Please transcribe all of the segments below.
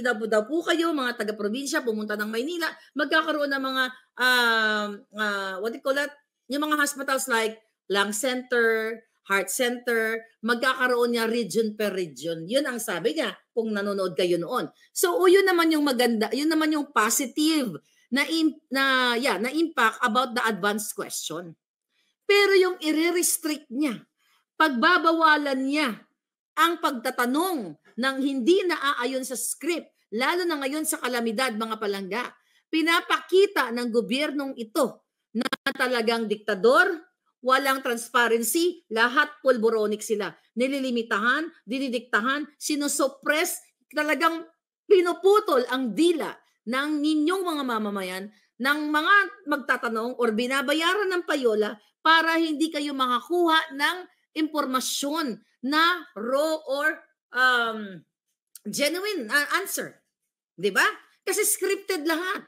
dabu po kayo, mga taga-probinsya, pumunta ng Maynila, magkakaroon ng mga, uh, uh, what do you call that? Yung mga hospitals like lung center, heart center, magkakaroon niya region per region. Yun ang sabi niya kung nanonood kayo noon. So, o oh, yun naman yung maganda, yun naman yung positive na, in, na, yeah, na impact about the advanced question. Pero yung i-restrict niya, pagbabawalan niya ang pagtatanong ng hindi naaayon sa script, lalo na ngayon sa kalamidad mga palangga. Pinapakita ng gobyernong ito na talagang diktador, walang transparency, lahat pulboronic sila. Nililimitahan, dinidiktahan, sinusupress, talagang pinuputol ang dila ng ninyong mga mamamayan ng mga magtatanong or binabayaran ng payola para hindi kayo makakuha ng impormasyon na raw or um, genuine uh, answer. 'Di ba? Kasi scripted lahat.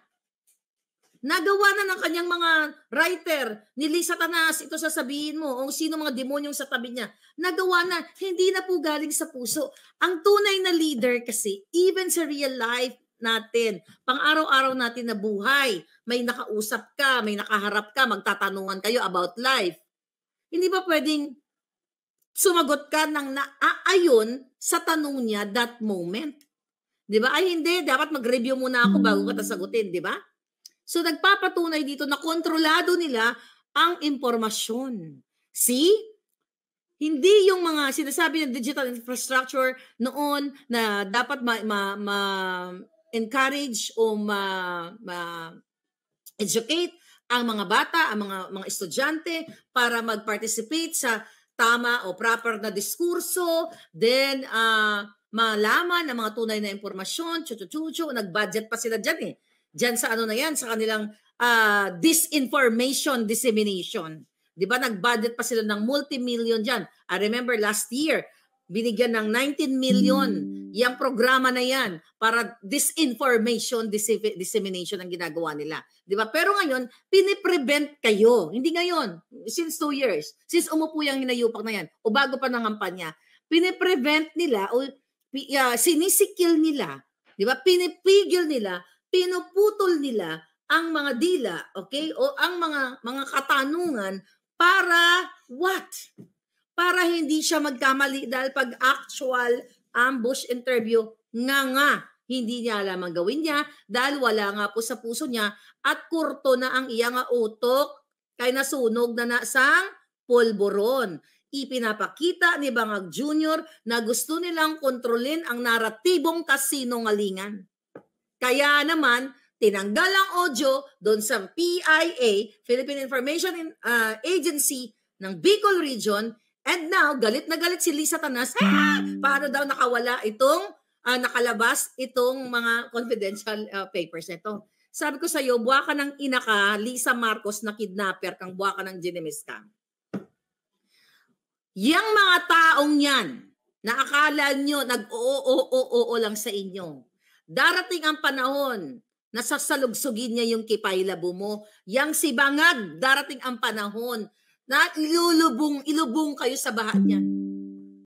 Nagawa na ng kanyang mga writer, ni Lisa Tanas, ito sasabihin mo, o sino mga demonyong sa tabi niya. Nagawa na, hindi na po galing sa puso. Ang tunay na leader kasi, even sa real life natin, pang-araw-araw natin na buhay, may nakausap ka, may nakaharap ka, magtatanungan kayo about life. Hindi ba pwedeng sumagot ka ng naaayon sa tanong niya that moment. Di ba? Ay hindi, dapat mag-review muna ako bago ka hmm. tasagutin, di ba? So nagpapatunay dito na kontrolado nila ang impormasyon. See? Hindi yung mga sinasabi ng digital infrastructure noon na dapat ma-encourage ma, ma, o ma-educate ma, ma educate ang mga bata, ang mga mga estudyante para mag-participate sa tama o proper na diskurso, then uh, malaman ang mga tunay na impormasyon, chuchuchuchu, nag-budget pa sila dyan eh. Dyan sa ano na yan, sa kanilang uh, disinformation dissemination. Di ba? Nag-budget pa sila ng multi-million dyan. I remember last year, binigyan ng 19 million mm Yang programa na yan para disinformation, dissemination ang ginagawa nila. Di ba? Pero ngayon, piniprevent kayo. Hindi ngayon, since two years, since umupo yung hinayupak na yan, o bago pa ng kampanya, piniprevent nila o uh, sinisikil nila, di ba? Pinipigil nila, pinuputol nila ang mga dila, okay? O ang mga mga katanungan para what? Para hindi siya magkamali dahil pag actual ambush interview nga nga hindi niya alam ang gawin niya dahil wala nga po sa puso niya at kurto na ang iya nga utok kay nasunog na nasang polboron. Ipinapakita ni Bangag Jr. na gusto nilang kontrolin ang naratibong kasino kasinungalingan. Kaya naman, tinanggal ang audio doon sa PIA, Philippine Information uh, Agency ng Bicol Region, And now, galit na galit si Lisa Tanas. Ha! Ah, paano daw nakawala itong, uh, nakalabas itong mga confidential uh, papers nito. Sabi ko sa iyo, buwa ka ng ina ka, Lisa Marcos na kidnapper, kang buwa ka ng Genemis ka. Yang mga taong yan, na akala nyo, nag-oo-oo-oo lang sa inyo. Darating ang panahon na sasalugsugin niya yung kipay mo. Yang sibangag, darating ang panahon na ilulubong, ilubong kayo sa baha niya.